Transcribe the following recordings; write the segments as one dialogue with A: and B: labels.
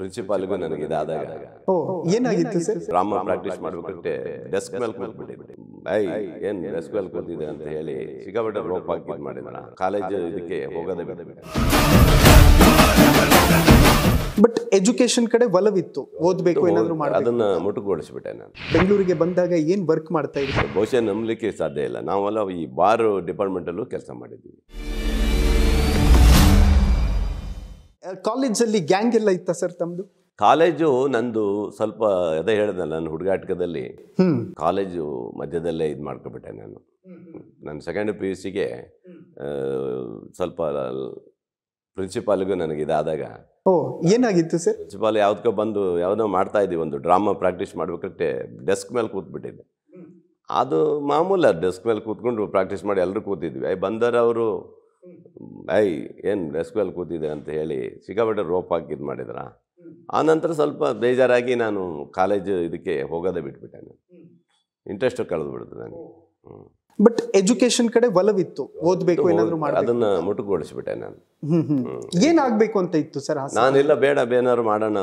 A: ಪ್ರಿನ್ಸಿಪಾಲ್ಗೂ ನನಗೆ ಇದಾದಾಗ
B: ಓ ಏನಾಗಿತ್ತು ಸರ್ ರಾಮ ಪ್ರಾಕ್ಟೀಸ್
A: ಮಾಡ್ಬೇಕಂತೆ ಡೆಸ್ಕ್ ಮೇಲೆ ಕೂತ್ಬಿಟ್ಟಿದ್ದೆ ಐ ಏನ್ ಡೆಸ್ಕ್ ಮೇಲೆ ಕೂತಿದೆ ಅಂತ ಹೇಳಿ ಸಿಗಬಡ ರೋಪ್ ಹಾಕಿ ಮಾಡಿದ್ನ ಕಾಲೇಜ್ ಇದಕ್ಕೆ ಹೋಗೋದೇ ಬೇಡ
B: ಬಟ್ ಎಜುಕೇಶನ್ ಕಡೆ ಒಲವಿತ್ತು ಓದಬೇಕು ಏನಾದರೂ ಮಾಡಿ ಅದನ್ನ
A: ಮುಟುಕುಗೊಳಿಸ್ಬಿಟ್ಟೆ ನಾನು
B: ಬೆಂಗಳೂರಿಗೆ ಬಂದಾಗ ಏನು ವರ್ಕ್ ಮಾಡ್ತಾ ಇದ್ದೀನಿ
A: ಬಹುಶಃ ನಂಬಲಿಕ್ಕೆ ಸಾಧ್ಯ ಇಲ್ಲ ನಾವೆಲ್ಲ ಈ ಬಾರ್ ಡಿಪಾರ್ಟ್ಮೆಂಟಲ್ಲೂ ಕೆಲಸ ಮಾಡಿದ್ದೀವಿ
B: ಕಾಲೇಜಲ್ಲಿ ಗ್ಯಾಂಗ್ ಎಲ್ಲ ಇತ್ತ ಸರ್ ತಮ್ಮದು
A: ಕಾಲೇಜು ನಂದು ಸ್ವಲ್ಪ ಅದೇ ಹೇಳಿದೆ ನನ್ನ ಹುಡುಗಾಟಕದಲ್ಲಿ ಕಾಲೇಜು ಮಧ್ಯದಲ್ಲೇ ಇದು ಮಾಡ್ಕೊಬಿಟ್ಟೆ ನಾನು ನನ್ನ ಸೆಕೆಂಡ್ ಪಿ ಯು ಸಿಗೆ ಸ್ವಲ್ಪ ಪ್ರಿನ್ಸಿಪಾಲ್ಗೂ ನನಗೆ ಇದಾದಾಗ
B: ಓ ಏನಾಗಿತ್ತು ಸರ್
A: ಪ್ರಿನ್ಸಿಪಾಲ್ ಯಾವ್ದಕ್ಕೋ ಬಂದು ಯಾವುದೋ ಮಾಡ್ತಾ ಇದ್ದೀವಿ ಒಂದು ಡ್ರಾಮಾ ಪ್ರಾಕ್ಟೀಸ್ ಮಾಡ್ಬೇಕಷ್ಟೆ ಡೆಸ್ಕ್ ಮೇಲೆ ಕೂತ್ಬಿಟ್ಟಿದ್ದೆ ಅದು ಮಾಮೂಲ ಡೆಸ್ಕ್ ಮೇಲೆ ಕೂತ್ಕೊಂಡು ಪ್ರಾಕ್ಟೀಸ್ ಮಾಡಿ ಎಲ್ಲರೂ ಕೂತಿದ್ವಿ ಅವರು ಐ ಏನು ರೆಸ್ಕಲ್ಲಿ ಕೂತಿದೆ ಅಂತ ಹೇಳಿ ಸಿಕ್ಕಾಪಟ್ಟೆ ರೋಪ್ ಹಾಕಿ ಇದು ಮಾಡಿದ್ರ ಆನಂತರ ಸ್ವಲ್ಪ ಬೇಜಾರಾಗಿ ನಾನು ಕಾಲೇಜ್ ಇದಕ್ಕೆ ಹೋಗೋದೇ ಬಿಟ್ಬಿಟ್ಟೆ ನಾನು ಇಂಟ್ರೆಸ್ಟ್ ಕಳೆದು ಬಿಡ್ತು ನನಗೆ
B: ಬಟ್ ಎಜುಕೇಶನ್ ಕಡೆ ಒಲವಿತ್ತು ಓದಬೇಕು ಏನಾದರೂ ಮಾಡಿ
A: ಅದನ್ನ ಮುಟುಗೊಳಿಸ್ಬಿಟ್ಟೆ ನಾನು
B: ಏನಾಗಬೇಕು ಅಂತ ಇತ್ತು ಸರ್ ನಾನಿಲ್ಲ
A: ಬೇಡ ಏನಾದ್ರು ಮಾಡೋಣ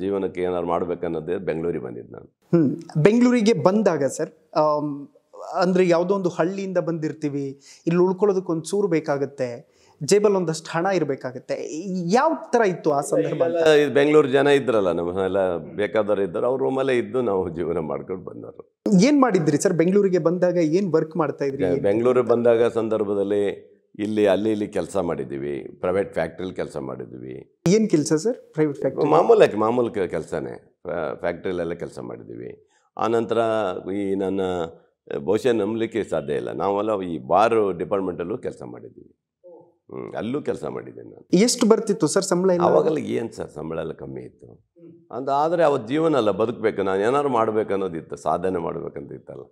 A: ಜೀವನಕ್ಕೆ ಏನಾದ್ರು ಮಾಡಬೇಕನ್ನೋದೇ ಬೆಂಗಳೂರಿಗೆ ಬಂದಿದ್ದು ನಾನು
B: ಬೆಂಗಳೂರಿಗೆ ಬಂದಾಗ ಸರ್ ಅಂದರೆ ಯಾವುದೋ ಒಂದು ಹಳ್ಳಿಯಿಂದ ಬಂದಿರ್ತೀವಿ ಇಲ್ಲಿ ಉಳ್ಕೊಳ್ಳೋದಕ್ಕೆ ಒಂದು ಚೂರು ಬೇಕಾಗುತ್ತೆ ಜೇಬಲ್ ಒಂದಷ್ಟು ಹಣ ಇರಬೇಕಾಗುತ್ತೆ ಯಾವ ಥರ ಇತ್ತು ಆ ಸಂದರ್ಭ
A: ಬೆಂಗಳೂರು ಜನ ಇದ್ರಲ್ಲ ನಮ್ಮೆಲ್ಲ ಬೇಕಾದವ್ರು ಇದ್ದರು ಅವ್ರ ರೂಮಲ್ಲೇ ಇದ್ದು ನಾವು ಜೀವನ ಮಾಡ್ಕೊಂಡು ಬಂದವರು
B: ಏನು ಮಾಡಿದ್ರಿ ಸರ್ ಬೆಂಗಳೂರಿಗೆ ಬಂದಾಗ ಏನು ವರ್ಕ್ ಮಾಡ್ತಾ ಇದ್ರಿ
A: ಬೆಂಗಳೂರಿಗೆ ಬಂದಾಗ ಸಂದರ್ಭದಲ್ಲಿ ಇಲ್ಲಿ ಅಲ್ಲಿ ಇಲ್ಲಿ ಕೆಲಸ ಮಾಡಿದ್ದೀವಿ ಪ್ರೈವೇಟ್ ಫ್ಯಾಕ್ಟ್ರಿಲಿ ಕೆಲಸ ಮಾಡಿದ್ದೀವಿ
B: ಏನು ಕೆಲಸ ಸರ್ ಪ್ರೈವೇಟ್ ಫ್ಯಾಕ್ಟ್ರಿ ಮಾಮೂಲಕ್ಕೆ
A: ಮಾಮೂಲಿ ಕೆಲಸನೇ ಫ್ಯಾಕ್ಟ್ರಿಲೆಲ್ಲ ಕೆಲಸ ಮಾಡಿದ್ದೀವಿ ಆನಂತರ ಈ ನನ್ನ ಬಹುಶಃ ನಂಬಲಿಕ್ಕೆ ಸಾಧ್ಯ ಇಲ್ಲ ನಾವೆಲ್ಲ ಈ ಬಾರ್ ಡಿಪಾರ್ಟ್ಮೆಂಟಲ್ಲೂ ಕೆಲಸ ಮಾಡಿದ್ದೀವಿ ಹ್ಞೂ ಅಲ್ಲೂ ಕೆಲಸ ಮಾಡಿದ್ದೀನಿ
B: ನಾನು ಎಷ್ಟು ಬರ್ತಿತ್ತು ಸರ್ ಸಂಬಳ ಅವಾಗೆಲ್ಲ
A: ಏನು ಸರ್ ಸಂಬಳ ಎಲ್ಲ ಕಮ್ಮಿ ಇತ್ತು ಅಂತ ಆದರೆ ಅವತ್ತು ಜೀವನ ಅಲ್ಲ ಬದುಕಬೇಕು ನಾನು ಏನಾದ್ರು ಮಾಡಬೇಕು ಅನ್ನೋದಿತ್ತು ಸಾಧನೆ ಮಾಡಬೇಕಂತ ಇತ್ತಲ್ಲ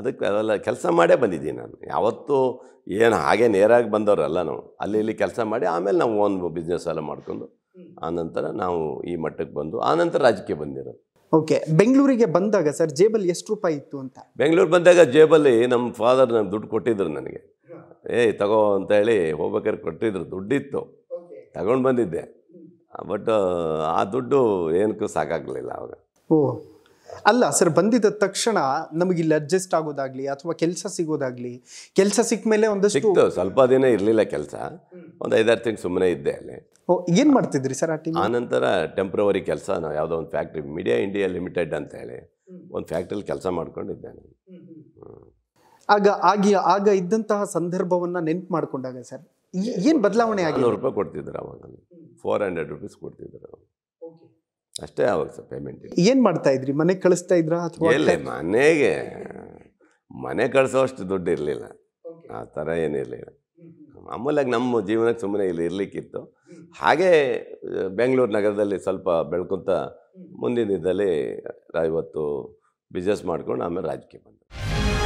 A: ಅದಕ್ಕೆ ಅದೆಲ್ಲ ಕೆಲಸ ಮಾಡೇ ಬಂದಿದ್ದೀನಿ ನಾನು ಯಾವತ್ತೂ ಏನು ಹಾಗೆ ನೇರಾಗಿ ಬಂದವರಲ್ಲ ನಾವು ಅಲ್ಲಿ ಇಲ್ಲಿ ಕೆಲಸ ಮಾಡಿ ಆಮೇಲೆ ನಾವು ಒಂದು ಬಿಸ್ನೆಸ್ ಎಲ್ಲ ಮಾಡ್ಕೊಂಡು ಆನಂತರ ನಾವು ಈ ಮಟ್ಟಕ್ಕೆ ಬಂದು ಆನಂತರ ರಾಜಕೀಯ ಬಂದಿರೋದು
B: ಓಕೆ ಬೆಂಗಳೂರಿಗೆ ಬಂದಾಗ ಸರ್ ಜೇಬಲ್ಲಿ ಎಷ್ಟು ರೂಪಾಯಿ ಇತ್ತು ಅಂತ
A: ಬೆಂಗಳೂರು ಬಂದಾಗ ಜೇಬಲ್ಲಿ ನಮ್ಮ ಫಾದರ್ ನಮ್ಮ ದುಡ್ಡು ಕೊಟ್ಟಿದ್ರು ನನಗೆ ಏಯ್ ತಗೋ ಅಂತ ಹೇಳಿ ಹೋಗ್ಬೇಕಾದ್ರೆ ಕೊಟ್ಟಿದ್ರು ದುಡ್ಡಿತ್ತು ತಗೊಂಡು ಬಂದಿದ್ದೆ ಬಟ್ ಆ ದುಡ್ಡು ಏನಕ್ಕೂ ಸಾಕಾಗಲಿಲ್ಲ ಅವಾಗ
B: ಓ ಅಲ್ಲ ಸರ್ ಬಂದಿದ ತಕ್ಷಣ ನಮಗೆ ಇಲ್ಲಿ ಅಡ್ಜಸ್ಟ್ ಆಗೋದಾಗ್ಲಿ ಅಥವಾ ಕೆಲಸ ಸಿಗೋದಾಗ್ಲಿ
A: ಕೆಲಸ ಸಿಕ್ಕ ಮೇಲೆ ಒಂದಷ್ಟು ಸ್ವಲ್ಪ ದಿನ ಇರಲಿಲ್ಲ ಕೆಲಸ ಒಂದು ಐದಾರು ತಿಂಗಳು ಸುಮ್ಮನೆ ಇದ್ದೆ ಅಲ್ಲಿ ಓ
B: ಏನು ಮಾಡ್ತಿದ್ರಿ ಸರ್ ಆ
A: ಆನಂತರ ಟೆಂಪ್ರವರಿ ಕೆಲಸ ನಾವು ಯಾವುದೋ ಒಂದು ಫ್ಯಾಕ್ಟ್ರಿ ಮೀಡಿಯಾ ಇಂಡಿಯಾ ಲಿಮಿಟೆಡ್ ಅಂತ ಹೇಳಿ ಒಂದು ಫ್ಯಾಕ್ಟ್ರಿಲಿ ಕೆಲಸ ಮಾಡ್ಕೊಂಡಿದ್ದೆ
B: ಆಗ ಆಗಿ ಆಗ ಇದ್ದಂತಹ ಸಂದರ್ಭವನ್ನು ನೆನ್ಪು ಮಾಡ್ಕೊಂಡಾಗ ಸರ್ ಏನು ಬದಲಾವಣೆ ಆಗಿ ನೂರು
A: ರೂಪಾಯಿ ಕೊಡ್ತಿದ್ರು ಅವಾಗ ಫೋರ್ ಹಂಡ್ರೆಡ್ ರುಪೀಸ್ ಕೊಡ್ತಿದ್ರು ಅಷ್ಟೇ ಸರ್ ಪೇಮೆಂಟ್
B: ಏನು ಮಾಡ್ತಾ ಇದ್ರಿ ಮನೆಗೆ ಕಳಿಸ್ತಾ ಇದ್ರಾ ಅಥವಾ ಮನೆಗೆ
A: ಮನೆ ಕಳಿಸೋಷ್ಟು ದುಡ್ಡು ಇರಲಿಲ್ಲ ಆ ಥರ ಏನಿರಲಿಲ್ಲ ಮಾಮೂಲಾಗಿ ನಮ್ಮ ಜೀವನಕ್ಕೆ ಸುಮ್ಮನೆ ಇಲ್ಲಿ ಇರಲಿಕ್ಕಿತ್ತು ಹಾಗೆ ಬೆಂಗಳೂರು ನಗರದಲ್ಲಿ ಸ್ವಲ್ಪ ಬೆಳ್ಕೊಂತ ಮುಂದಿನ ಇದರಲ್ಲಿ ಇವತ್ತು ಬಿಸ್ನೆಸ್ ಮಾಡ್ಕೊಂಡು ಆಮೇಲೆ ರಾಜಕೀಯ ಬಂದೆ